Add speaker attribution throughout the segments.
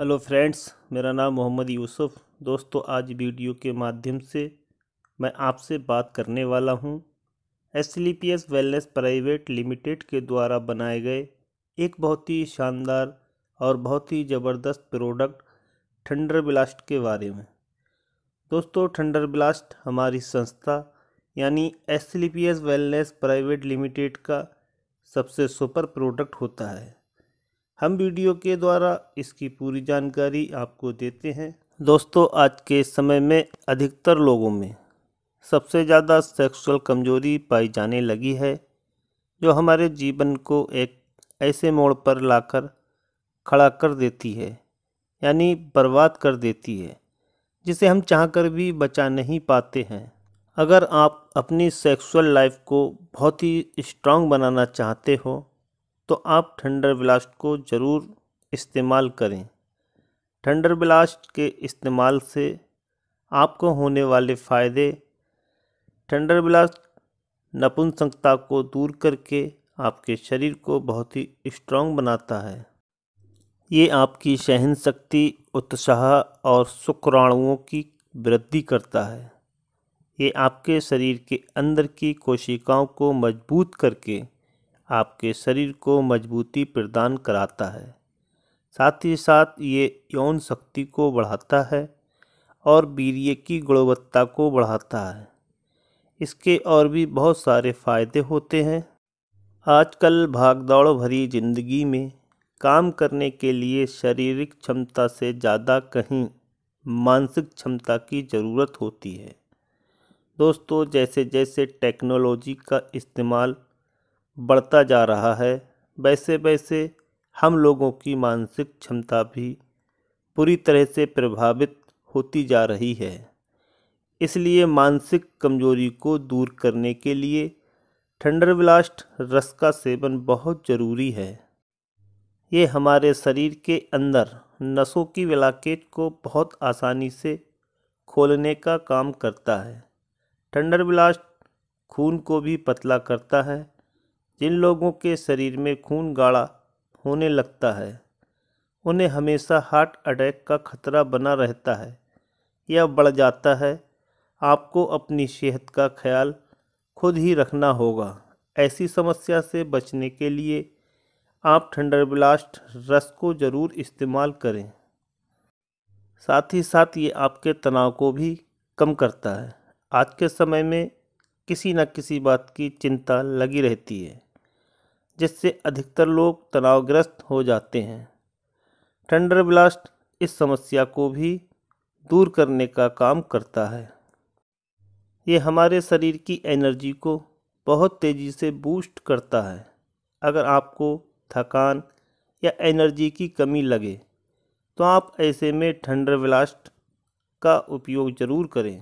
Speaker 1: hello friends मेरा नाम मोहम्मद यूसुफ दोस्तों आज वीडियो के माध्यम से मैं आपसे बात करने वाला हूं एस वेलनेस प्राइवेट लिमिटेड के द्वारा बनाए गए एक बहुत ही शानदार और बहुत ही ज़बरदस्त प्रोडक्ट ठंडर ब्लास्ट के बारे में दोस्तों ठंडर ब्लास्ट हमारी संस्था यानी एस वेलनेस प्राइवेट लिमिटेड का सबसे सुपर प्रोडक्ट होता है हम वीडियो के द्वारा इसकी पूरी जानकारी आपको देते हैं दोस्तों आज के समय में अधिकतर लोगों में सबसे ज़्यादा सेक्सुअल कमजोरी पाई जाने लगी है जो हमारे जीवन को एक ऐसे मोड़ पर लाकर खड़ा कर देती है यानी बर्बाद कर देती है जिसे हम चाहकर भी बचा नहीं पाते हैं अगर आप अपनी सेक्सुअल लाइफ को बहुत ही स्ट्रांग बनाना चाहते हो तो आप थंडर ब्लास्ट को ज़रूर इस्तेमाल करें थंडर ब्लास्ट के इस्तेमाल से आपको होने वाले फ़ायदे थंडर ब्लास्ट नपुंसकता को दूर करके आपके शरीर को बहुत ही स्ट्रॉन्ग बनाता है ये आपकी सहन शक्ति उत्साह और शुक्राणुओं की वृद्धि करता है ये आपके शरीर के अंदर की कोशिकाओं को मजबूत करके आपके शरीर को मजबूती प्रदान कराता है साथ ही साथ ये यौन शक्ति को बढ़ाता है और वीर्य की गुणवत्ता को बढ़ाता है इसके और भी बहुत सारे फ़ायदे होते हैं आजकल भागदौड़ भरी ज़िंदगी में काम करने के लिए शारीरिक क्षमता से ज़्यादा कहीं मानसिक क्षमता की ज़रूरत होती है दोस्तों जैसे जैसे टेक्नोलॉजी का इस्तेमाल बढ़ता जा रहा है वैसे वैसे हम लोगों की मानसिक क्षमता भी पूरी तरह से प्रभावित होती जा रही है इसलिए मानसिक कमजोरी को दूर करने के लिए ठंडर ब्लास्ट रस का सेवन बहुत ज़रूरी है ये हमारे शरीर के अंदर नसों की विलाकेट को बहुत आसानी से खोलने का काम करता है ठंडर ब्लास्ट खून को भी पतला करता है जिन लोगों के शरीर में खून गाढ़ा होने लगता है उन्हें हमेशा हार्ट अटैक का खतरा बना रहता है या बढ़ जाता है आपको अपनी सेहत का ख्याल खुद ही रखना होगा ऐसी समस्या से बचने के लिए आप ठंडर ब्लास्ट रस को ज़रूर इस्तेमाल करें साथ ही साथ ये आपके तनाव को भी कम करता है आज के समय में किसी न किसी बात की चिंता लगी रहती है जिससे अधिकतर लोग तनावग्रस्त हो जाते हैं थंडर ब्लास्ट इस समस्या को भी दूर करने का काम करता है ये हमारे शरीर की एनर्जी को बहुत तेज़ी से बूस्ट करता है अगर आपको थकान या एनर्जी की कमी लगे तो आप ऐसे में ठंडर ब्लास्ट का उपयोग ज़रूर करें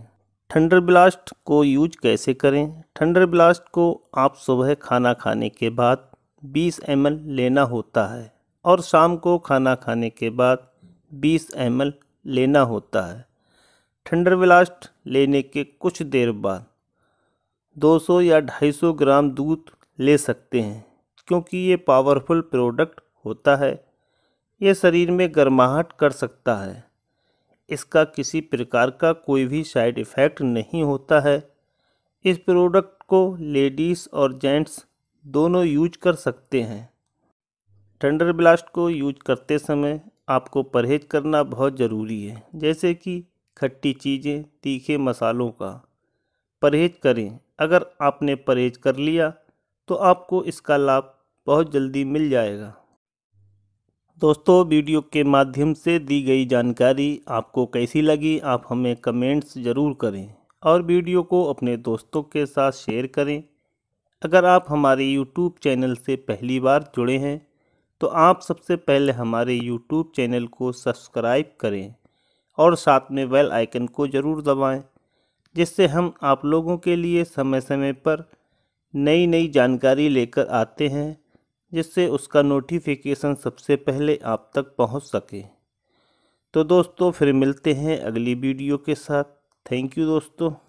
Speaker 1: ठंडर ब्लास्ट को यूज कैसे करें ठंडर ब्लास्ट को आप सुबह खाना खाने के बाद 20 एम लेना होता है और शाम को खाना खाने के बाद 20 एम लेना होता है ठंडर ब्लास्ट लेने के कुछ देर बाद 200 या 250 ग्राम दूध ले सकते हैं क्योंकि ये पावरफुल प्रोडक्ट होता है ये शरीर में गर्माहट कर सकता है इसका किसी प्रकार का कोई भी साइड इफ़ेक्ट नहीं होता है इस प्रोडक्ट को लेडीज़ और जेंट्स दोनों यूज कर सकते हैं थंडर ब्लास्ट को यूज करते समय आपको परहेज करना बहुत ज़रूरी है जैसे कि खट्टी चीज़ें तीखे मसालों का परहेज करें अगर आपने परहेज कर लिया तो आपको इसका लाभ बहुत जल्दी मिल जाएगा दोस्तों वीडियो के माध्यम से दी गई जानकारी आपको कैसी लगी आप हमें कमेंट्स ज़रूर करें और वीडियो को अपने दोस्तों के साथ शेयर करें अगर आप हमारे YouTube चैनल से पहली बार जुड़े हैं तो आप सबसे पहले हमारे YouTube चैनल को सब्सक्राइब करें और साथ में बेल आइकन को ज़रूर दबाएं जिससे हम आप लोगों के लिए समय समय पर नई नई जानकारी लेकर आते हैं जिससे उसका नोटिफिकेशन सबसे पहले आप तक पहुंच सके तो दोस्तों फिर मिलते हैं अगली वीडियो के साथ थैंक यू दोस्तों